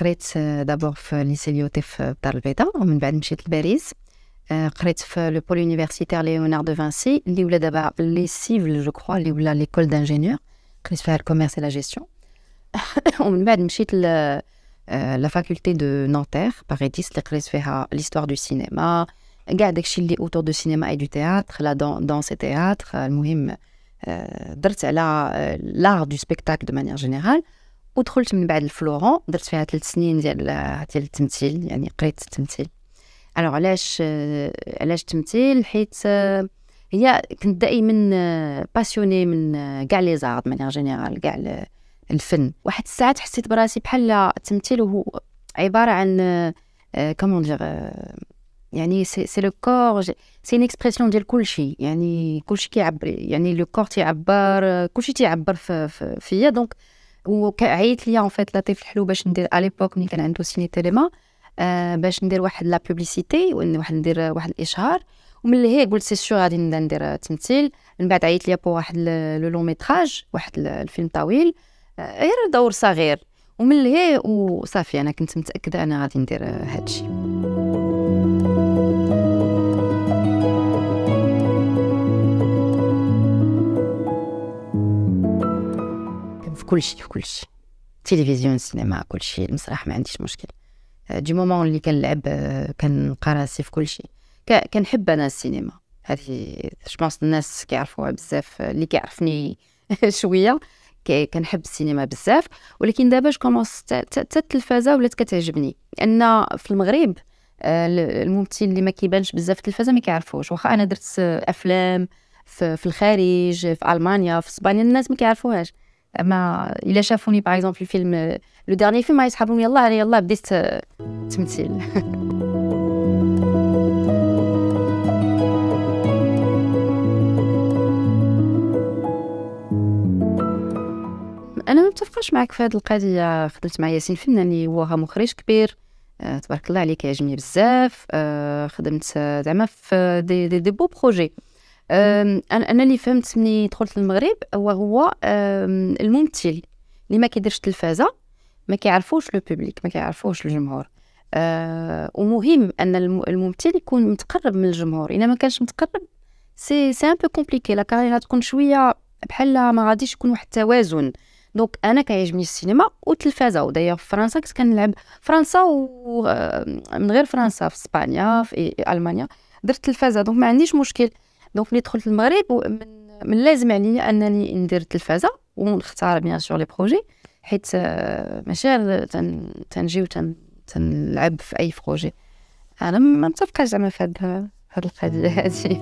Kretz, d'abord, l'Iséliotef Parveta, on le pôle universitaire Léonard de Vinci. les cibles je crois, l'école d'ingénieurs, qui commerce et la gestion. On à la faculté de Nanterre, qui fait l'histoire du cinéma. Gardez, je autour du cinéma et du théâtre, dans ces théâtres, l'art du spectacle de manière générale. ودخلت من بعد الفلورون درت فيها ثلاث سنين ديال ديال التمثيل يعني قريت التمثيل الوغ علاش علاش التمثيل حيت هي كنت دائما باسيوني من كاع لي زارد من جينيرال كاع الفن واحد الساعات حسيت براسي بحال التمثيل هو عباره عن كومون دير يعني سي لو كور سي ان اكسبرسيون ديال كلشي يعني كلشي كيعبر يعني لو كور تيعبر كلشي تيعبر فيا دونك وعيط ليا اون فيت لطيف الحلو باش ندير اليبوك ملي كان عنده سيني تيليما آه باش ندير واحد لا بوبليسيتي واحد ندير واحد الاشهار ومن هي قلت سي سيغ غادي نبدا ندير تمثيل من بعد عيط ليا بو واحد لو لون ميتراج واحد الفيلم طويل آه, غير دور صغير ومن هي وصافي انا كنت متاكده انا غادي ندير هادشي كل شيء في كل شيء تلفزيون سينما كل شيء المسرح ما عنديش مشكل دي آه، مومون اللي كنلعب آه، كنقرا راسي في كل شيء كنحب انا السينما هذه جوبونس الناس كيعرفوها بزاف آه، اللي كيعرفني شويه كنحب السينما بزاف ولكن دابا كومونس حتى التلفازه ولات كتعجبني لان في المغرب الممثل اللي ما كيبانش بزاف في التلفازه ما كيعرفوش واخا انا درت افلام في الخارج في المانيا في اسبانيا الناس ما كيعرفوهاش ما الا شافوني باغ اكزومبل الفيلم لو ديرني فيلم يسحبوني يلاه انا يلاه بديت تمثيل انا ما متفقاش معك في هذه القضيه خدمت مع ياسين اللي هو مخرج كبير آه، تبارك الله عليه كيعجبني بزاف آه، خدمت زعما في دي دي, دي بو بروجي انا اللي فهمت مني دخلت المغرب هو هو الممثل اللي ما كيديرش التلفازه ما كيعرفوش لو بوبليك ما كيعرفوش الجمهور أه ومهم ان الممثل يكون متقرب من الجمهور الا ما كانش متقرب سي سي ان بو كومبليكي لا كارير غتكون شويه بحال ما غاديش يكون واحد التوازن دونك انا كيعجبني السينما والتلفازه وداير في فرنسا كنت كنلعب فرنسا ومن غير فرنسا في اسبانيا في المانيا درت التلفازه دونك ما عنديش مشكل دونك ملي دخلت المغرب من, من لازم عليا يعني انني ندير التلفازه ونختار بيان سور لي بروجي حيت آه، ماشي غير تنجي وتنلعب في اي بروجي انا ما متفقاش زعما في هاد هاد القضيه هادي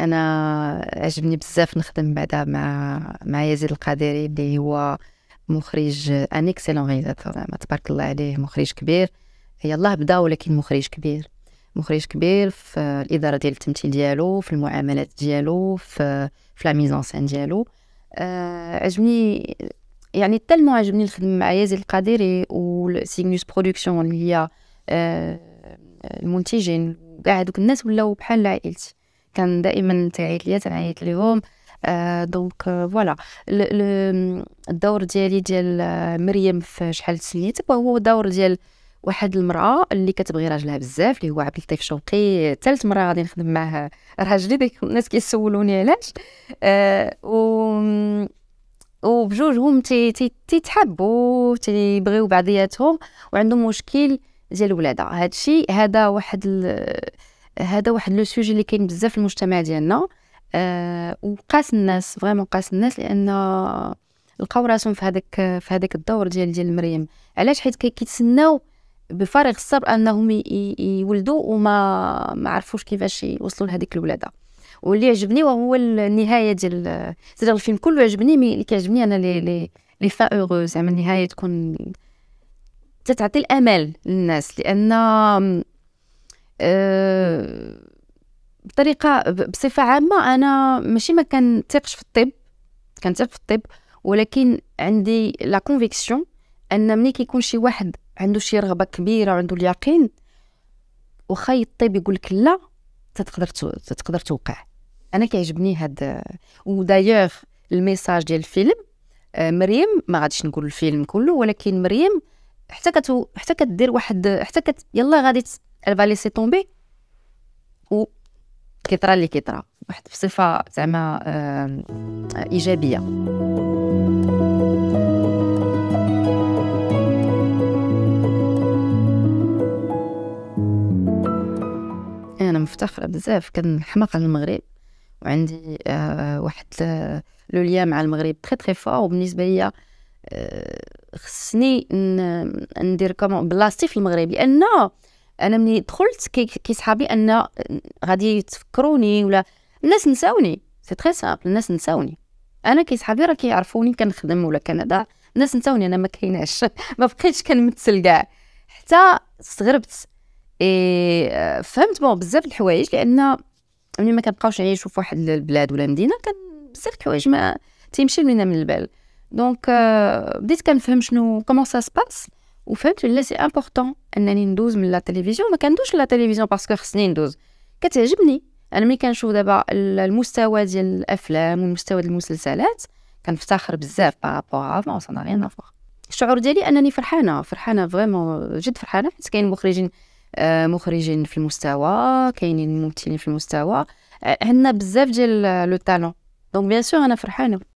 انا عجبني بزاف نخدم بعدا مع مع يزيد القادري اللي هو مخرج آه، ان اكسلون ريزاتور زعما تبارك الله عليه مخرج كبير يلاه بدا ولكن مخرج كبير مخرج كبير في الاداره ديال التمثيل ديالو في المعاملات ديالو في في لا ميزون سين ديالو آه عجبني يعني تالمو عجبني الخدمه مع يزيد القادري والسيغنوس برودكسيون اللي هي آه المنتجين كاع هذوك الناس ولاو بحال عائلتي كان دائما تعيط ليا تنعيط ليهم آه دونك فوالا آه، الدور ديالي ديال آه، مريم في شحال سميتك وهو دور ديال واحد المراه اللي كتبغي راجلها بزاف اللي هو عبد اللطيف شوقي ثالث مره غادي نخدم معاه راجلي ديك الناس كيسولوني علاش آه و وبجوجهم تيتحبوا تيبغيو بعضياتهم وعندهم مشكل ديال الولاده هادشي هذا واحد ال... هذا واحد لو سوجي اللي كاين بزاف في المجتمع ديالنا آه وقاس الناس فريمون قاس الناس لان لقاو راسهم في هذاك في هذاك الدور ديال ديال مريم علاش حيت كيتسناو بفارغ الصبر انهم يولدوا وما ما عرفوش كيفاش يوصلوا لهذيك الولاده واللي عجبني وهو النهايه ديال سير الفيلم كله عجبني مي اللي كيعجبني انا لي لي لي فا اوغو زعما النهايه تكون تتعطي الامل للناس لان أه بطريقه بصفه عامه انا ماشي ما كنثقش في الطب كنتيق في الطب ولكن عندي لا كونفيكسيون ان ملي كيكون شي واحد عنده شي رغبه كبيره وعنده اليقين واخا الطب يقول لك لا تتقدر تتقدر توقع انا كيعجبني هاد ودايوغ الميساج ديال الفيلم آه، مريم ما غاديش نقول الفيلم كله ولكن مريم حتى كتو حتى كدير واحد حتى كت يلا غادي الفاليسي سي طومبي كثرة اللي كثرة واحد بصفة زعما إيجابية أنا مفتخرة بزاف كنحماق على المغرب وعندي آه، واحد آه، لو مع المغرب تري تري فور وبالنسبة ليا آه، خصني ندير كومون بلاصتي في المغرب لأن انا ملي دخلت كيصحابي ان غادي يتفكروني ولا الناس نساوني سي تري سامبل الناس نساوني انا كيصحابي راه كيعرفوني كنخدم ولا كندا الناس نساوني انا ما كايناش ما بقيتش كنمثل كاع حتى استغربت اي فهمت بون بزاف الحوايج لان ملي ما كنبقاوش نعيشو في واحد البلاد ولا مدينه كان بزاف الحوايج ما تيمشي لينا من البال دونك بديت كنفهم شنو كومون سا سباس وفهمت بلي سي امبورطون انني ندوز من لا تيليفزيون ما كندوش لا تيليفزيون باسكو خصني ندوز كتعجبني انا ملي كنشوف دابا المستوى ديال الافلام والمستوى ديال المسلسلات كنفتخر بزاف بارابور افون سان ريان افوار الشعور ديالي انني فرحانه فرحانه فريمون جد فرحانه حيت كاين مخرجين مخرجين في المستوى كاينين ممثلين في المستوى عندنا بزاف ديال لو تالون دونك بيان سور انا فرحانه